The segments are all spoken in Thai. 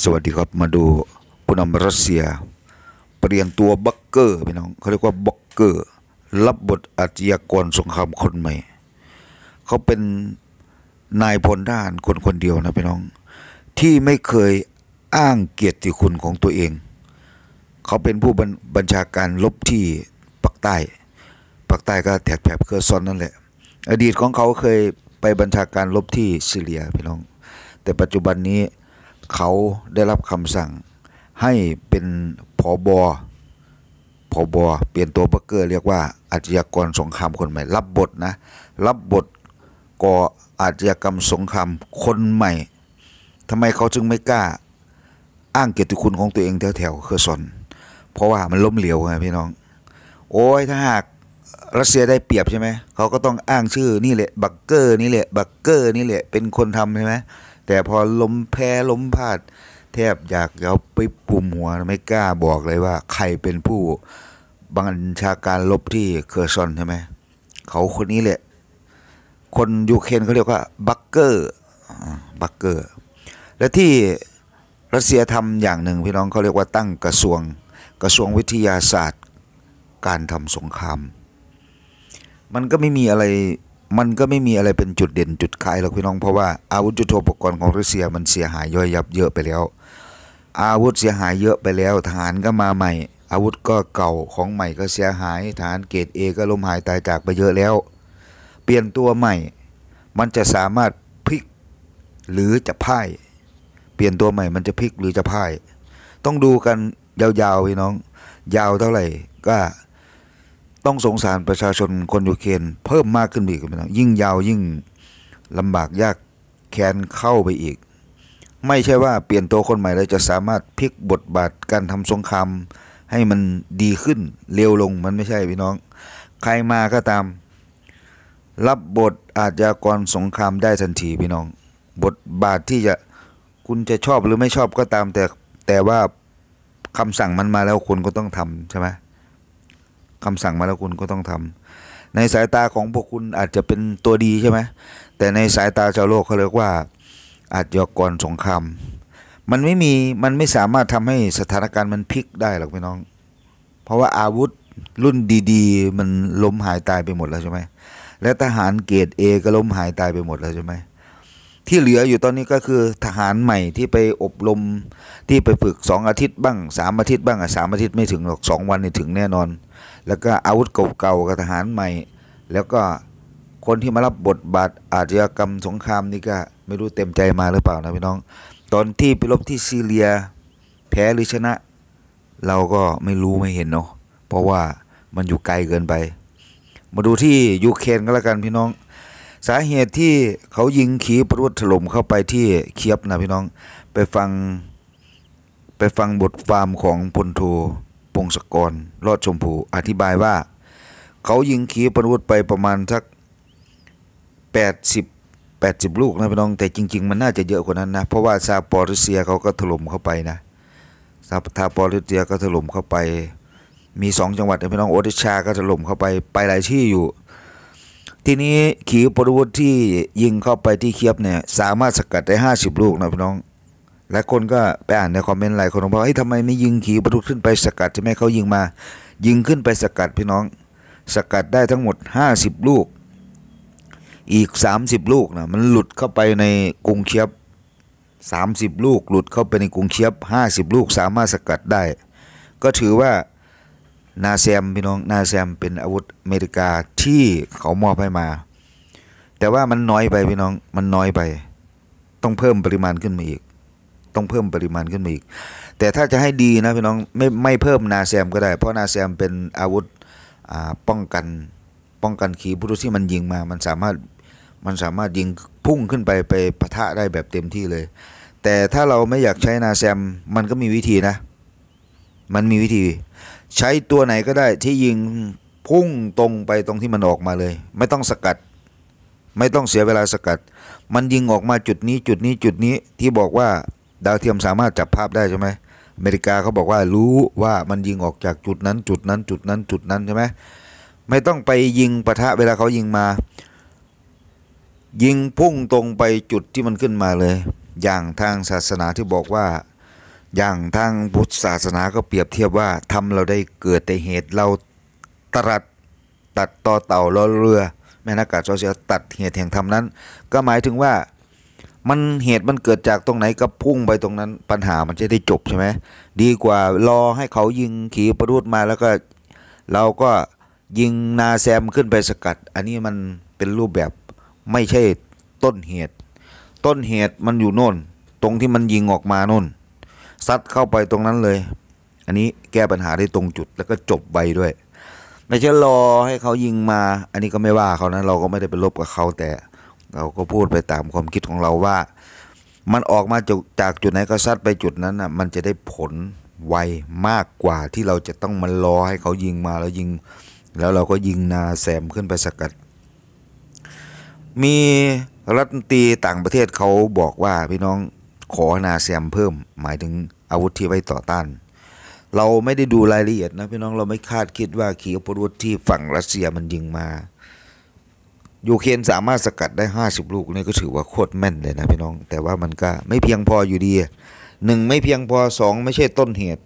สวัสดีครับมาดูผู้นำรัสเซีย เปลี่ยนตัวบักเกอร์พี่น้อง เขาเรียกว่าบักเกอร์รับบทอาชญากรสงครามคนใหม่ เขาเป็นนายพลทหารคนคนเดียวนะพี่น้อง ที่ไม่เคยอ้างเกียรติคุณของตัวเอง เขาเป็นผู้บัญชาการลบที่ปักใต้ปักใต้ก็แถบแถบเคอร์ซอนนั่นแหละ อดีตของเขาเคยไปบัญชาการลบที่ซีเรียพี่น้อง แต่ปัจจุบันนี้เขาได้รับคำสั่งให้เป็นผอบอผอบอ เปลี่ยนตัวเบเกอร์เรียกว่าอาชญากรสงครามคนใหม่ รับบทนะ รับบทก่ออาชญากรรมสงครามคนใหม่ทำไมเขาจึงไม่กล้าอ้างเกียรติคุณของตัวเองแถวๆเคอร์ซอนเพราะว่ามันล้มเหลวไงพี่น้อง โอ้ยถ้าหากรัสเซียได้เปรียบใช่ไหมเขาก็ต้องอ้างชื่อนี่แหละบักเกอร์นี่แหละบักเกอร์นี่แหละเป็นคนทำใช่ไหมแต่พอล้มแพ้ล้มพาดแทบอยากเอาไปกลุ่มหัวไม่กล้าบอกเลยว่าใครเป็นผู้บัญชาการลบที่เคอร์ซอนใช่ไหมเขาคนนี้แหละคนยูเครนเขาเรียกว่า บักเกอร์ บักเกอร์ และที่ รัสเซียทำอย่างหนึ่ง พี่น้องเขาเรียกว่าตั้งกระทรวง กระทรวงวิทยาศาสตร์ การทำสงครามมันก็ไม่มีอะไรมันก็ไม่มีอะไรเป็นจุดเด่นจุดขายหรอกพี่น้องเพราะว่าอาวุธยุโทโธปกรณ์ของรัสเซียมันเสียหายย่อยยับเยอะไปแล้ว อาวุธเสียหายเยอะไปแล้วทหารก็มาใหม่ อาวุธก็เก่าของใหม่ก็เสียหายฐานเกรดเอก็ล้มหายตายจากไปเยอะแล้ว เปลี่ยนตัวใหม่ มันจะสามารถพลิกหรือจะพ่าย เปลี่ยนตัวใหม่มันจะพลิกหรือจะพ่าย ต้องดูกันยาวๆพี่น้อง ยาวเท่าไหร่ก็ต้องสงสารประชาชนคนยูเครน เพิ่มมากขึ้นอีกนยิ่งยาวยิ่งลำบากยากแค้นเข้าไปอีก ไม่ใช่ว่าเปลี่ยนตัวคนใหม่ แล้วจะสามารถพลิกบทบาทการทำสงครามให้มันดีขึ้นเร็วลงมันไม่ใช่พี่น้อง ใครมาก็ตามรับบทอาชญากรสงครามได้ทันทีพี่น้อง บทบาทที่จะคุณจะชอบหรือไม่ชอบก็ตามแต่แต่ว่าคำสั่งมันมาแล้วคุณก็ต้องทำใช่ไหมคำสั่งมาแล้วคุณก็ต้องทำในสายตาของพวกคุณอาจจะเป็นตัวดีใช่ไหม แต่ในสายตาชาวโลกเขาเรียกว่าอาจยากรสงครามมันไม่มี มันไม่สามารถทำให้สถานการณ์มันพลิกได้หรอกพี่น้อง เพราะว่าอาวุธรุ่นดีๆ มันล้มหายตายไปหมดแล้วใช่ไหม และทหารเกรดเอก็ล้มหายตายไปหมดแล้วใช่ไหมที่เหลืออยู่ตอนนี้ก็คือทหารใหม่ที่ไปอบรมที่ไปฝึกสองอาทิตย์บ้างสามอาทิตย์บ้างอ่ะสามอาทิตย์ไม่ถึงหรอกสองวันนี่ถึงแน่นอน แล้วก็อาวุธเก่าๆกับทหารใหม่ แล้วก็คนที่มารับบทบาทอาชญากรรมสงครามนี่ก็ไม่รู้เต็มใจมาหรือเปล่านะพี่น้อง ตอนที่ไปรบที่ซีเรียแพ้หรือชนะ เราก็ไม่รู้ไม่เห็นเนาะเพราะว่ามันอยู่ไกลเกินไป มาดูที่ยูเครนก็แล้วกันพี่น้องสาเหตุที่เขายิงขีปนาวุธถล่มเข้าไปที่เคียบนะพี่น้องไปฟังไปฟังบทความของพลโทปงศกรรอดชมพูอธิบายว่าเขายิงขีปนาวุธไปประมาณสัก 80 80ลูกนะพี่น้องแต่จริงๆมันน่าจะเยอะกว่านั้นนะ เพราะว่าซาปอริเซียเขาก็ถล่มเข้าไปนะซาทาปอริเซียก็ถล่มเข้าไปมี2จังหวัดนะพี่น้องโอดิชาก็ถล่มเข้าไปไปหลายที่อยู่ทีนี้ขีปนาวุธที่ยิงเข้าไปที่เคียบเนี่ยสามารถสกัดได้ 50 ลูกนะพี่น้องและคนก็ไปอ่านในคอมเมนต์หลายคนบอกเฮ้ยทำไมไม่ยิงขีปนาวุธขึ้นไปสกัดใช่ไหมเขายิงมา ยิงขึ้นไปสกัดพี่น้อง สกัดได้ทั้งหมด 50 ลูกอีก 30 ลูกนะมันหลุดเข้าไปในกรุงเคียบ 30 ลูก หลุดเข้าไปในกรุงเคียบ 50 ลูกสามารถสกัดได้ ก็ถือว่านาแซมพี่น้องนาแซมเป็นอาวุธอเมริกาที่เขามอบให้มา แต่ว่ามันน้อยไปพี่น้องมันน้อยไป ต้องเพิ่มปริมาณขึ้นมาอีก ต้องเพิ่มปริมาณขึ้นมาอีก แต่ถ้าจะให้ดีนะพี่น้องไม่ไม่เพิ่มนาแซมก็ได้ เพราะนาแซมเป็นอาวุธป้องกันป้องกันขีปนาวุธที่มันยิงมา มันสามารถมันสามารถยิงพุ่งขึ้นไปไปปะทะได้แบบเต็มที่เลย แต่ถ้าเราไม่อยากใช้นาแซมมันก็มีวิธีนะ มันมีวิธีใช้ตัวไหนก็ได้ ที่ยิงพุ่งตรงไปตรงที่มันออกมาเลย ไม่ต้องสกัด ไม่ต้องเสียเวลาสกัด มันยิงออกมาจุดนี้จุดนี้จุดนี้ ที่บอกว่า ดาวเทียมสามารถจับภาพได้ใช่ไหมอเมริกาเขาบอกว่ารู้ว่ามันยิงออกจากจุดนั้น จุดนั้น จุดนั้นจุดนั้นใช่ไหมไม่ต้องไปยิงปะทะเวลาเขายิงมา ยิงพุ่งตรงไปจุดที่มันขึ้นมาเลย อย่างทางศาสนาที่บอกว่าอย่างทางพุทธศาสนาก็เปรียบเทียบว่าทำเราได้เกิดแต่เหตุเราตรัสตัดต่อเต่าล้อเรือ แม่นักการโซเสียตัดเหตุแห่งธรรมนั้น ก็หมายถึงว่ามันเหตุมันเกิดจากตรงไหนก็พุ่งไปตรงนั้นปัญหามันจะได้จบใช่ไหม ดีกว่า รอให้เขายิงขีปนาวุธมาแล้วก็เราก็ยิงนาแซมขึ้นไปสกัด อันนี้มันเป็นรูปแบบไม่ใช่ต้นเหตุ ต้นเหตุมันอยู่โน่น ตรงที่มันยิงออกมาโน่นซัดเข้าไปตรงนั้นเลย อันนี้แก้ปัญหาได้ตรงจุดแล้วก็จบไปด้วย ไม่ใช่รอให้เขายิงมา อันนี้ก็ไม่ว่าเขานะเราก็ไม่ได้ไปลบกับเขาแต่เราก็พูดไปตามความคิดของเราว่ามันออกมาจากจากจุดไหนก็ซัดไปจุดนั้นนะ่ะมันจะได้ผลไวมากกว่าที่เราจะต้องมันรอให้เขายิงมาแล้วยิงแล้วเราก็ยิงนาแซมขึ้นไปสกัด มีรัฐมนตรีต่างประเทศเขาบอกว่าพี่น้องขอนาเซียมเพิ่มหมายถึงอาวุธที่ไว้ต่อต้าน เราไม่ได้ดูรายละเอียดนะพี่น้องเราไม่คาดคิดว่าขีปนาวุธที่ฝั่งรัสเซียมันยิงมายูเครนสามารถสกัดได้ 50 ลูกนี่ก็ถือว่าโคตรแม่น เลยนะพี่น้องแต่ว่ามันก็ไม่เพียงพออยู่ดีหนึ่งไม่เพียงพอสองไม่ใช่ต้นเหตุ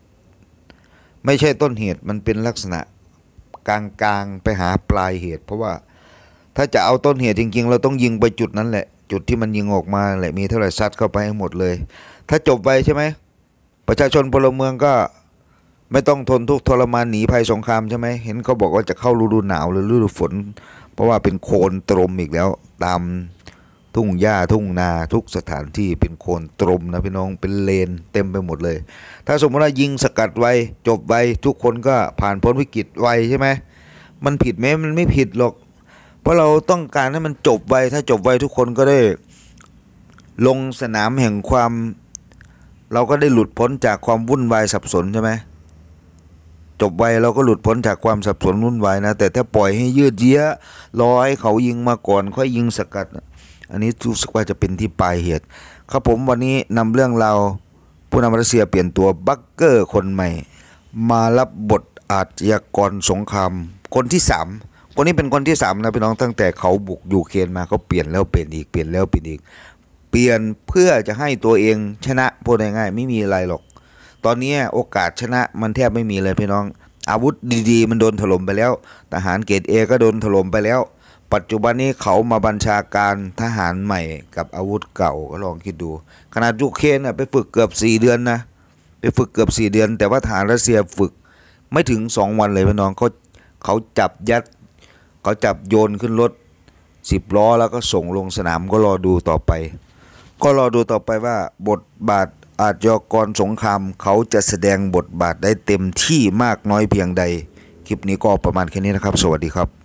ไม่ใช่ต้นเหตุมันเป็นลักษณะกลางๆไปหาปลายเหตุ เพราะว่าถ้าจะเอาต้นเหตุจริง ๆ เราต้องยิงไปจุดนั้นแหละจุดที่มันยิงออกมาแหละมีเท่าไหร่ซัดเข้าไปให้หมดเลย ถ้าจบไปใช่ไหมประชาชนพลเมืองก็ไม่ต้องทนทุกข์ทรมานหนีภัยสงครามใช่ไหมเห็นเขาบอกว่าจะเข้าฤดูหนาวหรือฤดูฝน เพราะว่าเป็นโคลนตรมอีกแล้วตามทุ่งหญ้าทุ่งนาทุกสถานที่เป็นโคลนตรมนะพี่น้องเป็นเลน เต็มไปหมดเลย ถ้าสมมติว่ายิงสกัดไว้จบไว้ทุกคนก็ผ่านพ้นวิกฤตไว้ใช่ไหมมันผิดไหมมันไม่ผิดหรอกเพราะเราต้องการให้มันจบไว ถ้าจบไวทุกคนก็ได้ ลงสนามแห่งความ เราก็ได้หลุดพ้นจากความวุ่นวายสับสนใช่ไหมจบไวเราก็หลุดพ้นจากความสับสนวุ่นวายนะแต่ถ้าปล่อยให้ยืดเยื้อรอให้เขายิงมาก่อนค่อยยิงสกัดอันนี้รู้สึกว่าจะเป็นที่ปลายเหตุ ครับผมวันนี้นำเรื่องเราผู้นำรัสเซียเปลี่ยนตัวบักเกอร์คนใหม่มารับบทอาชญากรสงครามคนที่สามคนนี้เป็นคนที่สามนะพี่น้องตั้งแต่เขาบุกยูเครนมาเขาเปลี่ยนแล้วเปลี่ยนอีก เปลี่ยนแล้วเปลี่ยนอีก เปลี่ยนเพื่อจะให้ตัวเองชนะพูดง่ายๆไม่มีอะไรหรอก ตอนนี้โอกาสชนะมันแทบไม่มีเลยพี่น้อง อาวุธดี ๆ มันโดนถล่มไปแล้วทหารเกรดเอก็โดนถล่มไปแล้ว ปัจจุบันนี้เขามาบัญชาการทหารใหม่ กับอาวุธเก่าก็ลองคิดดูขนาดยูเครนไปฝึกเกือบ 4 เดือนนะไปฝึกเกือบ 4 เดือน แต่ว่าทหารรัสเซียฝึกไม่ถึง2วันเลยพี่น้องเขาเขาจับยัดเขาจับโยนขึ้นรถสิบล้อแล้วก็ส่งลงสนามก็รอดูต่อไป ก็รอดูต่อไปว่าบทบาทอาจยกรสงครามเขาจะแสดงบทบาทได้เต็มที่มากน้อยเพียงใด คลิปนี้ก็ประมาณแค่นี้นะครับ สวัสดีครับ